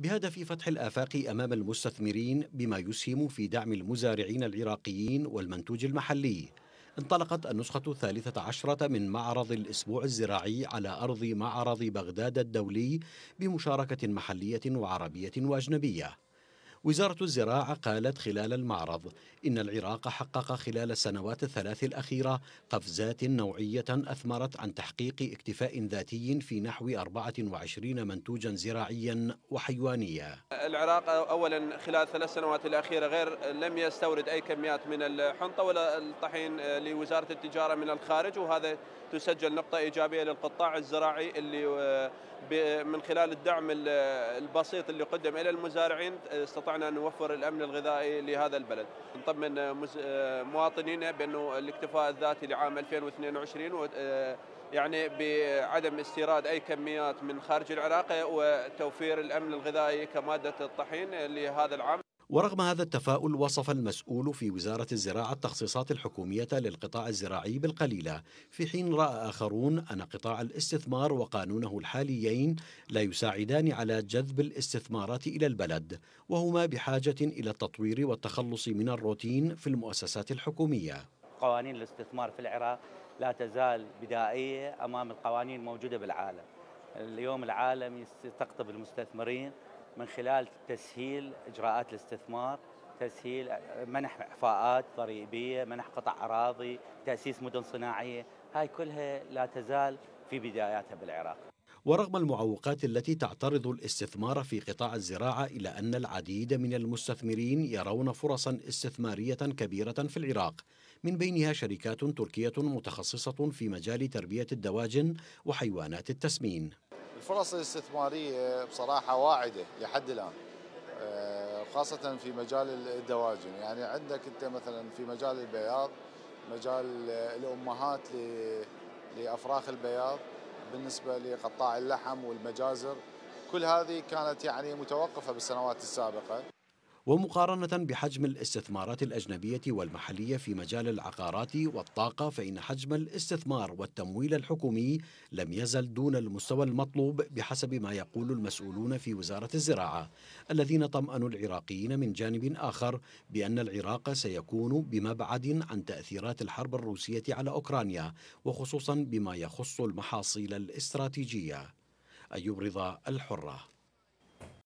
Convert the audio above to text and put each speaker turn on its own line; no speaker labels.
بهدف فتح الآفاق أمام المستثمرين بما يسهم في دعم المزارعين العراقيين والمنتوج المحلي انطلقت النسخة الثالثة عشرة من معرض الأسبوع الزراعي على أرض معرض بغداد الدولي بمشاركة محلية وعربية وأجنبية وزارة الزراعة قالت خلال المعرض إن العراق حقق خلال السنوات الثلاث الأخيرة قفزات نوعية أثمرت عن تحقيق اكتفاء ذاتي في نحو 24 منتوجا زراعيا وحيوانيا
العراق أولا خلال ثلاث سنوات الأخيرة غير لم يستورد أي كميات من الحنطة ولا الطحين لوزارة التجارة من الخارج وهذا تسجل نقطة إيجابية للقطاع الزراعي اللي آه، من خلال الدعم البسيط اللي قدم إلى المزارعين استطاع استطعنا ان نوفر الامن الغذائي لهذا البلد. نطمن مواطنينا بانه الاكتفاء الذاتي لعام 2022 يعني بعدم استيراد اي كميات من خارج العراق وتوفير الامن الغذائي كماده الطحين لهذا العام.
ورغم هذا التفاؤل وصف المسؤول في وزارة الزراعة التخصيصات الحكومية للقطاع الزراعي بالقليلة في حين رأى آخرون أن قطاع الاستثمار وقانونه الحاليين لا يساعدان على جذب الاستثمارات إلى البلد وهما بحاجة إلى التطوير والتخلص من الروتين في المؤسسات الحكومية
قوانين الاستثمار في العراق لا تزال بدائية أمام القوانين الموجودة بالعالم اليوم العالم يستقطب المستثمرين من خلال تسهيل اجراءات الاستثمار تسهيل آه، منح اعفاءات ضريبيه منح قطع اراضي تاسيس مدن صناعيه هاي كلها لا تزال في بداياتها بالعراق
ورغم المعوقات التي تعترض الاستثمار في قطاع الزراعه الا ان العديد من المستثمرين يرون فرصا استثماريه كبيره في العراق من بينها شركات تركيه متخصصه في مجال تربيه الدواجن وحيوانات التسمين
الفرص الاستثمارية بصراحة واعدة لحد الآن آه، خاصة في مجال الدواجن يعني عندك أنت مثلا في مجال البياض مجال الأمهات لأفراخ البياض بالنسبة لقطاع اللحم والمجازر كل هذه كانت يعني متوقفة بالسنوات السابقة
ومقارنة بحجم الاستثمارات الأجنبية والمحلية في مجال العقارات والطاقة فإن حجم الاستثمار والتمويل الحكومي لم يزل دون المستوى المطلوب بحسب ما يقول المسؤولون في وزارة الزراعة الذين طمأنوا العراقيين من جانب آخر بأن العراق سيكون بمبعد عن تأثيرات الحرب الروسية على أوكرانيا وخصوصا بما يخص المحاصيل الاستراتيجية أيوب رضا الحرة